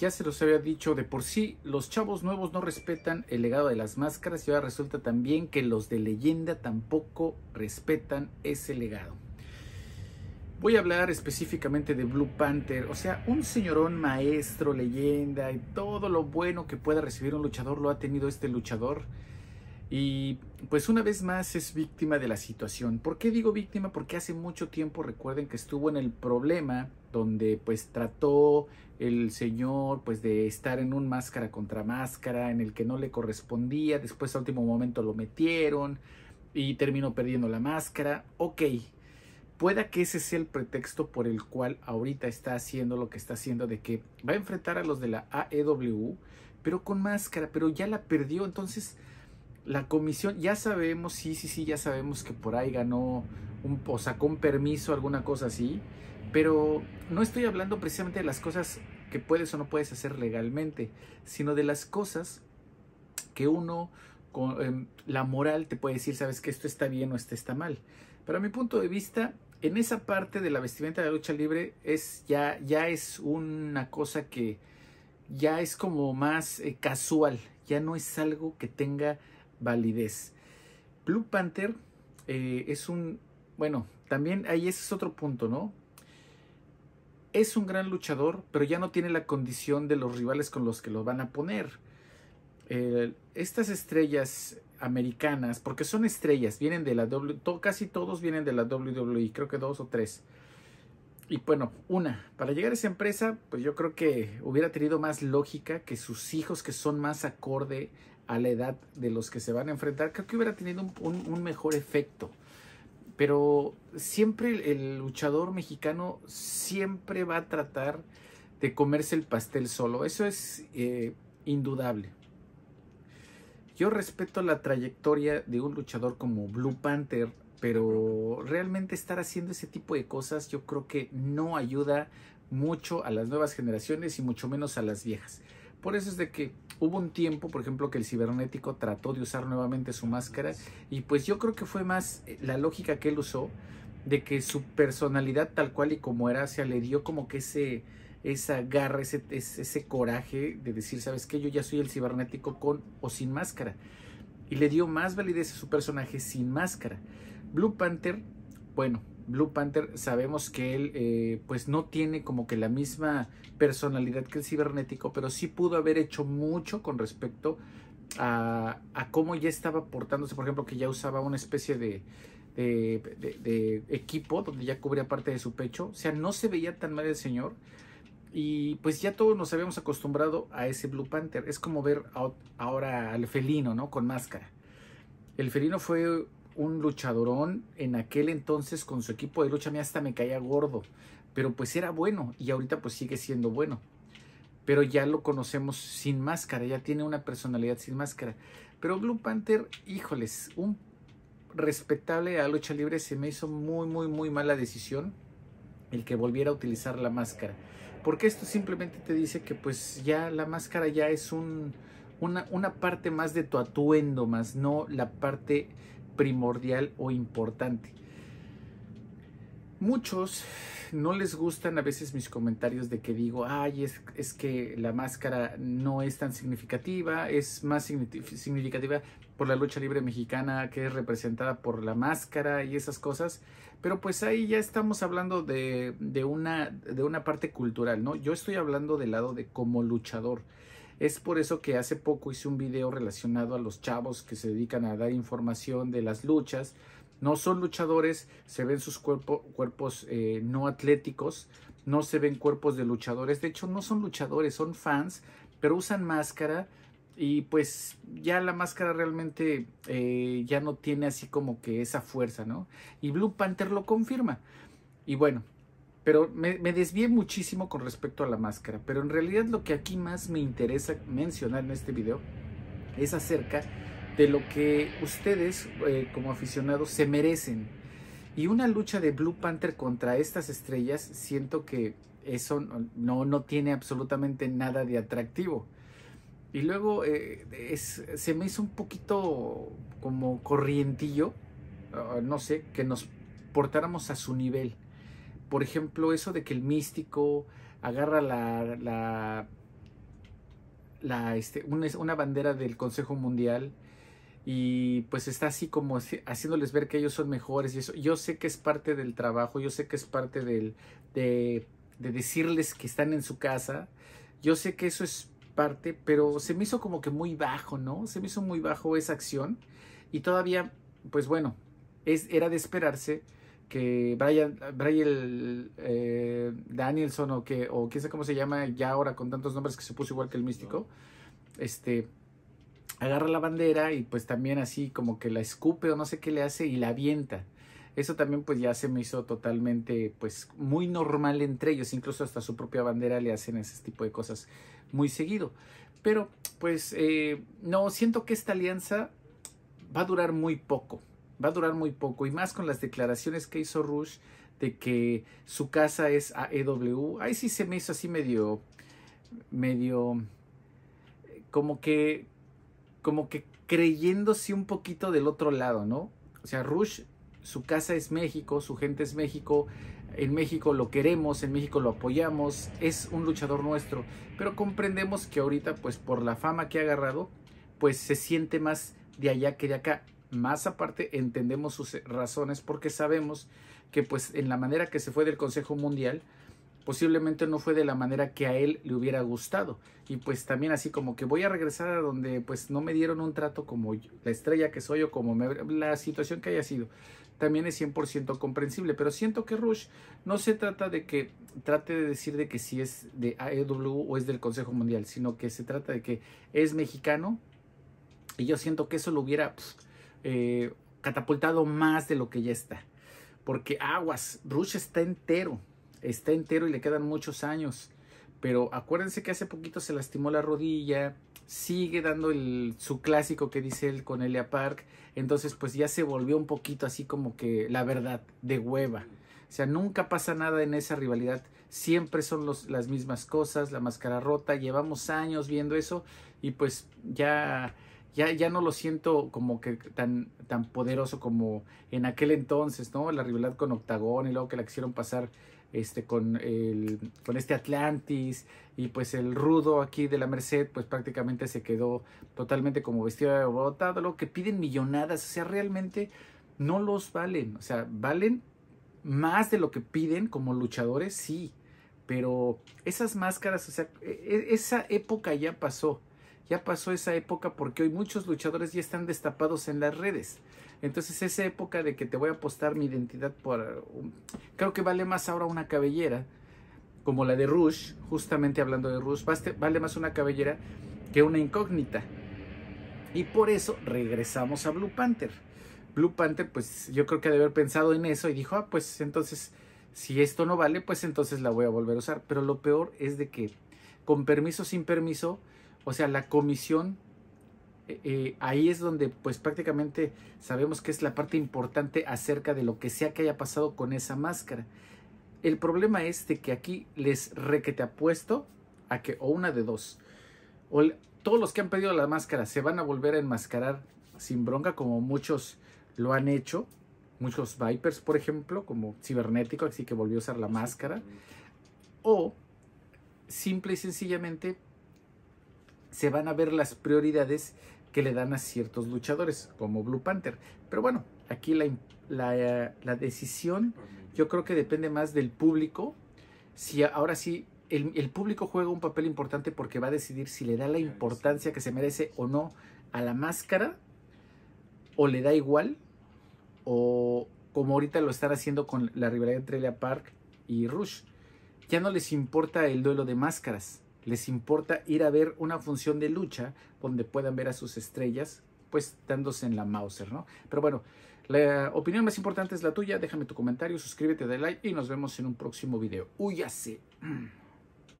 ya se los había dicho, de por sí los chavos nuevos no respetan el legado de las máscaras y ahora resulta también que los de leyenda tampoco respetan ese legado. Voy a hablar específicamente de Blue Panther, o sea, un señorón maestro, leyenda y todo lo bueno que pueda recibir un luchador lo ha tenido este luchador. Y pues una vez más es víctima de la situación. ¿Por qué digo víctima? Porque hace mucho tiempo recuerden que estuvo en el problema donde pues trató el señor pues de estar en un máscara contra máscara en el que no le correspondía, después al último momento lo metieron y terminó perdiendo la máscara. Ok, pueda que ese sea el pretexto por el cual ahorita está haciendo lo que está haciendo de que va a enfrentar a los de la AEW pero con máscara, pero ya la perdió, entonces la comisión, ya sabemos, sí, sí, sí, ya sabemos que por ahí ganó un, o sacó un permiso, alguna cosa así, pero no estoy hablando precisamente de las cosas que puedes o no puedes hacer legalmente, sino de las cosas que uno, con, em, la moral te puede decir, sabes que esto está bien o esto está mal. para mi punto de vista, en esa parte de la vestimenta de la lucha libre es ya, ya es una cosa que ya es como más eh, casual, ya no es algo que tenga validez. Blue Panther eh, es un, bueno, también ahí ese es otro punto, ¿no? Es un gran luchador, pero ya no tiene la condición de los rivales con los que lo van a poner. estas estrellas americanas, porque son estrellas, vienen de la W, casi todos vienen de la WWE, creo que dos o tres. Y bueno, una, para llegar a esa empresa, pues yo creo que hubiera tenido más lógica que sus hijos que son más acorde a la edad de los que se van a enfrentar, creo que hubiera tenido un, mejor efecto. Pero siempre el, luchador mexicano siempre va a tratar de comerse el pastel solo. Eso es eh, indudable. Yo respeto la trayectoria de un luchador como Blue Panther pero realmente estar haciendo ese tipo de cosas yo creo que no ayuda mucho a las nuevas generaciones y mucho menos a las viejas. Por eso es de que hubo un tiempo, por ejemplo, que el cibernético trató de usar nuevamente su máscara y pues yo creo que fue más eh, la lógica que él usó de que su personalidad tal cual y como era, o sea, le dio como que ese, esa garra, ese, ese, ese coraje de decir, ¿sabes que Yo ya soy el cibernético con o sin máscara. Y le dio más validez a su personaje sin máscara. Blue Panther, bueno, Blue Panther sabemos que él eh, pues no tiene como que la misma personalidad que el cibernético, pero sí pudo haber hecho mucho con respecto a, cómo ya estaba portándose, por ejemplo, que ya usaba una especie de, equipo donde ya cubría parte de su pecho, o sea, no se veía tan mal el señor. Y pues ya todos nos habíamos acostumbrado a ese Blue Panther. Es como ver ahora al felino, ¿no? Con máscara. El felino fue un luchadorón en aquel entonces con su equipo de lucha, a hasta me caía gordo, pero pues era bueno y ahorita pues sigue siendo bueno. Pero ya lo conocemos sin máscara, ya tiene una personalidad sin máscara. Pero Blue Panther, híjoles, un respetable a lucha libre se me hizo muy, muy, muy mala decisión el que volviera a utilizar la máscara. Porque esto simplemente te dice que pues ya la máscara ya es un, una, una parte más de tu atuendo, más no la parte primordial o importante. Muchos no les gustan a veces mis comentarios de que digo, ay, es, que la máscara no es tan significativa, es más significativa por la lucha libre mexicana que es representada por la máscara y esas cosas. Pero pues ahí ya estamos hablando de, una, de una parte cultural, ¿no? Yo estoy hablando del lado de como luchador. Es por eso que hace poco hice un video relacionado a los chavos que se dedican a dar información de las luchas. No son luchadores, se ven sus cuerpos eh, no atléticos, no se ven cuerpos de luchadores. De hecho, no son luchadores, son fans, pero usan máscara y pues ya la máscara realmente eh, ya no tiene así como que esa fuerza, ¿no? Y Blue Panther lo confirma. Y bueno, pero me, desvié muchísimo con respecto a la máscara, pero en realidad lo que aquí más me interesa mencionar en este video es acerca de lo que ustedes eh, como aficionados se merecen. Y una lucha de Blue Panther contra estas estrellas, siento que eso no, tiene absolutamente nada de atractivo. Y luego eh, se me hizo un poquito como corrientillo, ah, no sé, que nos portáramos a su nivel por ejemplo, eso de que el místico agarra la, la, este, una, bandera del Consejo Mundial y pues está así como haciéndoles ver que ellos son mejores y eso. Yo sé que es parte del trabajo, yo sé que es parte de, decirles que están en su casa, yo sé que eso es parte, pero se me hizo como que muy bajo, ¿no? Se me hizo muy bajo esa acción y todavía, pues bueno, es, era de esperarse que Brian, Brian eh, Danielson o que, o quién sé cómo se llama ya ahora con tantos nombres que se puso igual que el místico, este, agarra la bandera y pues también así como que la escupe o no sé qué le hace y la avienta. Eso también pues ya se me hizo totalmente pues muy normal entre ellos, incluso hasta su propia bandera le hacen ese tipo de cosas muy seguido. Pero pues eh, no, siento que esta alianza va a durar muy poco va a durar muy poco y más con las declaraciones que hizo Rush de que su casa es AEW. Ahí sí se me hizo así medio, medio, como que, como que creyéndose un poquito del otro lado, ¿no? O sea, Rush, su casa es México, su gente es México, en México lo queremos, en México lo apoyamos, es un luchador nuestro, pero comprendemos que ahorita, pues por la fama que ha agarrado, pues se siente más de allá que de acá. Más aparte, entendemos sus razones porque sabemos que pues en la manera que se fue del Consejo Mundial, posiblemente no fue de la manera que a él le hubiera gustado. Y pues también así como que voy a regresar a donde pues no me dieron un trato como la estrella que soy o como la situación que haya sido. También es 100% comprensible, pero siento que Rush no se trata de que trate de decir de que si es de AEW o es del Consejo Mundial, sino que se trata de que es mexicano y yo siento que eso lo hubiera... Eh, catapultado más de lo que ya está. Porque aguas, Rush está entero, está entero y le quedan muchos años. Pero acuérdense que hace poquito se lastimó la rodilla, sigue dando el, su clásico que dice él con Elia Park. Entonces pues ya se volvió un poquito así como que la verdad, de hueva. O sea, nunca pasa nada en esa rivalidad. Siempre son las mismas cosas, la máscara rota. Llevamos años viendo eso y pues ya ya, ya no lo siento como que tan, tan poderoso como en aquel entonces, ¿no? La rivalidad con Octagon y luego que la quisieron pasar este, con, el, con este Atlantis y pues el rudo aquí de la Merced pues prácticamente se quedó totalmente como vestido de botado, lo que piden millonadas, o sea, realmente no los valen, o sea, valen más de lo que piden como luchadores, sí, pero esas máscaras, o sea, e, e, esa época ya pasó. Ya pasó esa época porque hoy muchos luchadores ya están destapados en las redes. Entonces esa época de que te voy a apostar mi identidad por... Um, creo que vale más ahora una cabellera, como la de Rush, justamente hablando de Rush, vale más una cabellera que una incógnita. Y por eso regresamos a Blue Panther. Blue Panther, pues yo creo que ha de haber pensado en eso y dijo, ah, pues entonces, si esto no vale, pues entonces la voy a volver a usar. Pero lo peor es de que, con permiso, sin permiso, o sea, la comisión, eh, eh, ahí es donde pues prácticamente sabemos que es la parte importante acerca de lo que sea que haya pasado con esa máscara. El problema es de que aquí les requete apuesto a que, o una de dos, o todos los que han pedido la máscara se van a volver a enmascarar sin bronca, como muchos lo han hecho, muchos Vipers, por ejemplo, como cibernético, así que volvió a usar la máscara, o simple y sencillamente se van a ver las prioridades que le dan a ciertos luchadores, como Blue Panther. Pero bueno, aquí la, eh, decisión yo creo que depende más del público. Si ahora sí, el, el, público juega un papel importante porque va a decidir si le da la importancia que se merece o no a la máscara, o le da igual, o como ahorita lo están haciendo con la rivalidad entre Lea Park y Rush. Ya no les importa el duelo de máscaras les importa ir a ver una función de lucha donde puedan ver a sus estrellas, pues dándose en la Mauser, ¿no? Pero bueno, la opinión más importante es la tuya. Déjame tu comentario, suscríbete, dale like y nos vemos en un próximo video. ¡Huyase!